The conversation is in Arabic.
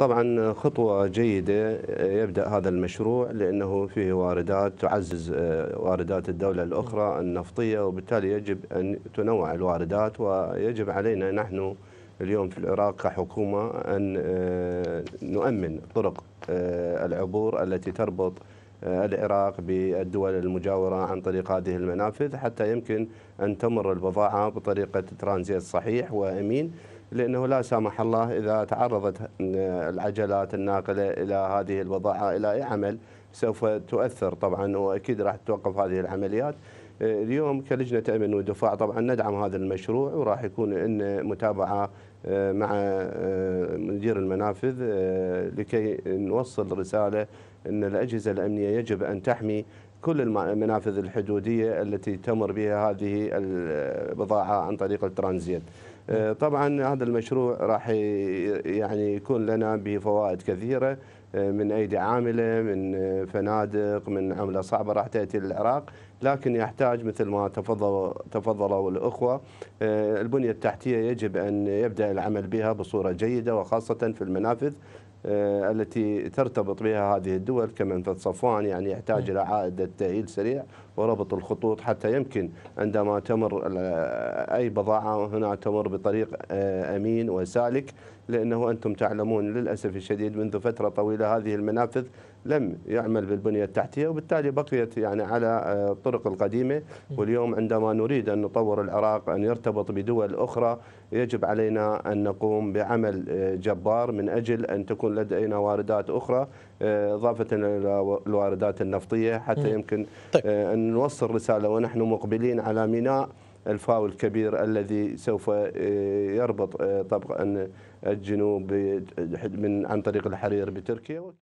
طبعا خطوة جيدة آه، يبدأ هذا المشروع لأنه فيه واردات تعزز آه، واردات الدولة الأخرى النفطية وبالتالي يجب أن تنوع الواردات ويجب علينا نحن اليوم في العراق كحكومة أن آه، نؤمن طرق العبور التي تربط العراق بالدول المجاورة عن طريق هذه المنافذ حتى يمكن أن تمر البضاعة بطريقة ترانزيت صحيح وأمين لأنه لا سامح الله إذا تعرضت العجلات الناقلة إلى هذه الوضاعة إلى أي عمل سوف تؤثر طبعا وأكيد راح تتوقف هذه العمليات اليوم كلجنة أمن ودفاع طبعا ندعم هذا المشروع وراح يكون إن متابعة آه، مع آه، مدير المنافذ آه، لكي نوصل رسالة أن الأجهزة الأمنية يجب أن تحمي كل المنافذ الحدودية التي تمر بها هذه البضاعة عن طريق الترانزيت آه، طبعا هذا المشروع راح يعني يكون لنا به فوائد كثيره آه، من ايدي عامله من آه، فنادق من عمله صعبه راح تاتي للعراق لكن يحتاج مثل ما تفضل تفضلوا الاخوه البنيه التحتيه يجب ان يبدا العمل بها بصوره جيده وخاصه في المنافذ آه، التي ترتبط بها هذه الدول كمنفذ صفوان يعني يحتاج إلى عائدة تأهيل سريع وربط الخطوط حتى يمكن عندما تمر أي بضاعة هنا تمر بطريق آه، أمين وسالك لأنه أنتم تعلمون للأسف الشديد منذ فترة طويلة هذه المنافذ لم يعمل بالبنية التحتية وبالتالي بقيت يعني على آه، الطرق القديمة واليوم عندما نريد أن نطور العراق أن يرتبط بدول أخرى يجب علينا أن نقوم بعمل آه، جبار من أجل أن تكون لدينا واردات أخرى آه، إضافة إلى الواردات النفطية حتى يمكن طيب. أن نوصل رسالة ونحن مقبلين على ميناء الفاو الكبير الذي سوف يربط طبق الجنوب من عن طريق الحرير بتركيا